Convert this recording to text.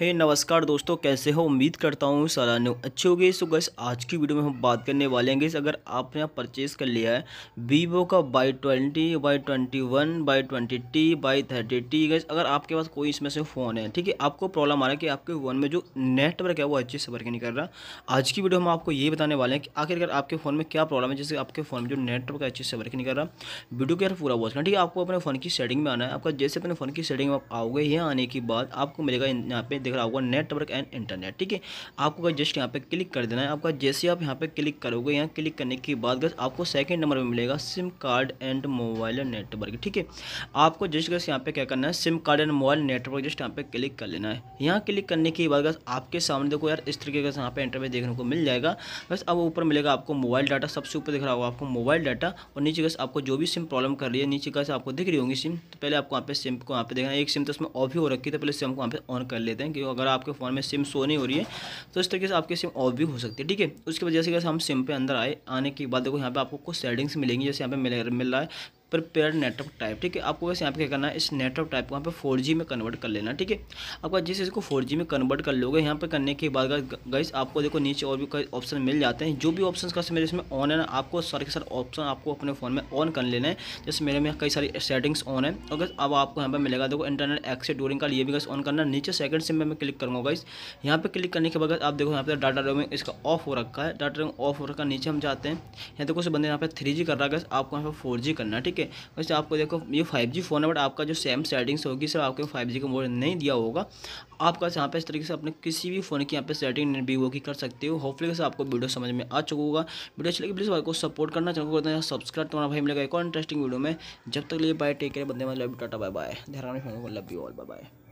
हे hey, नमस्कार दोस्तों कैसे हो उम्मीद करता हूँ सारा न्यू अच्छे हो गए सो गैस आज की वीडियो में हम बात करने वाले हैं गैस अगर आपने आप परचेज़ कर लिया है वीवो का Y twenty Y twenty one Y twenty T Y thirty T गैस अगर आपके पास कोई इसमें से फ़ोन है ठीक है आपको प्रॉब्लम आ रहा है कि आपके फ़ोन में जो नेटवर्क है वो अच्छे से वर्क नहीं कर रहा आज की वीडियो हम आपको ये बताने वाले हैं कि आखिर अगर आपके फ़ोन में क्या प्रॉब्लम है जैसे आपके फ़ोन में जो नेटवर्क अच्छे से वर्क नहीं कर रहा वीडियो के पूरा वॉच करना ठीक है आपको अपने फ़ोन की सेटिंग में आना है आपका जैसे अपने फ़ोन की सेटिंग में आप आओगे यहाँ आने के बाद आपको मिलेगा यहाँ पे दिख रहा होगा नेटवर्क एंड इंटरनेट ठीक है आपको जस्ट यहाँ पे क्लिक कर देना है आपका जैसे आप यहाँ पे क्लिक करोगे यहाँ क्लिक करने के बाद आपको सेकंड नंबर में मिलेगा SIM card and mobile network ठीक है आपको जस्ट गस यहाँ पे क्या करना है SIM card and mobile network just यहाँ पे क्लिक कर लेना है यहाँ क्लिक करने के बाद आपके सामने देखो यार इस तरीके का यहाँ पे इंटरव्यू देखने को मिल जाएगा बस अब ऊपर मिलेगा आपको मोबाइल डाटा सबसे ऊपर दिख रहा होगा आपको मोबाइल डाटा और नीचे गस आपको जो भी सिम प्रॉब्लम कर रही है नीचे गस आपको दिख रही होंगी सिम तो पहले आपको यहाँ पे सिम को यहाँ पे देखना एक सिम तो उसमें ऑफ ही हो रखी है तो पहले सिम को यहाँ पे ऑन कर लेते हैं हैं कि अगर आपके फ़ोन में सिम शो नहीं हो रही है तो इस तरीके से आपकी सिम ऑफ भी हो सकती है ठीक है उसकी वजह से हम सिम पे अंदर आए आने के बाद देखो यहाँ पे आपको कुछ सेटिंग्स मिलेंगी जैसे यहाँ पे मिल रहा है प्रिपेयर नेटवर्क टाइप ठीक है आपको वैसे यहाँ पे क्या करना है इस नेटवर्क टाइप को यहाँ पे फोर में कन्वर्ट कर लेना ठीक है आपका जिस इसको फोर में कन्वर्ट कर लोगे यहाँ पे करने के बाद गाइस आपको देखो नीचे और भी कई ऑप्शन मिल जाते हैं जो भी ऑप्शन का मेरे इसमें ऑन है ना आपको सारे के सारे ऑप्शन आपको अपने फ़ोन में ऑन कर लेना है जैसे मेरे में कई सारी सेटिंग्स ऑन है और गैस अब आपको यहाँ पर मिलेगा देखो इंटरनेट एक्सेट डोरिंग का ये भी गैस ऑन करना नीचे सेकंड सिम में मैं क्लिक करूँगा गाइस यहाँ पर क्लिक करने के बाद आप देखो यहाँ पर डाटा रोमिंग इसका ऑफ हो रखा है डाटा रोमिंग ऑफ हो रखा नीचे हम जाते हैं यहाँ देखो उस बंदे यहाँ पर थ्री कर रहा है गैस आपको यहाँ पर फोर करना है ठीक है है वैसे आपको देखो ये फाइव जी फ़ोन है बट आपका जो सेम सेटिंग्स होगी सर आपको फाइव जी का मोड नहीं दिया होगा आपका यहाँ पे इस तरीके से अपने किसी भी फ़ोन की यहाँ पे सेटिंग वीवो की कर सकते हो होपफुली से आपको वीडियो समझ में आ चुका होगा वीडियो अच्छी लगी प्लीज़ भाई को सपोर्ट करना चैनल करते हैं सब्सक्राइब तुम्हारा भाई मिलेगा एक और इंटरेस्टिंग वीडियो में जब तक लिए बाय टेक केयर बंदे मतलब टाटा बाय बाय ध्यान रखना love you all bye bye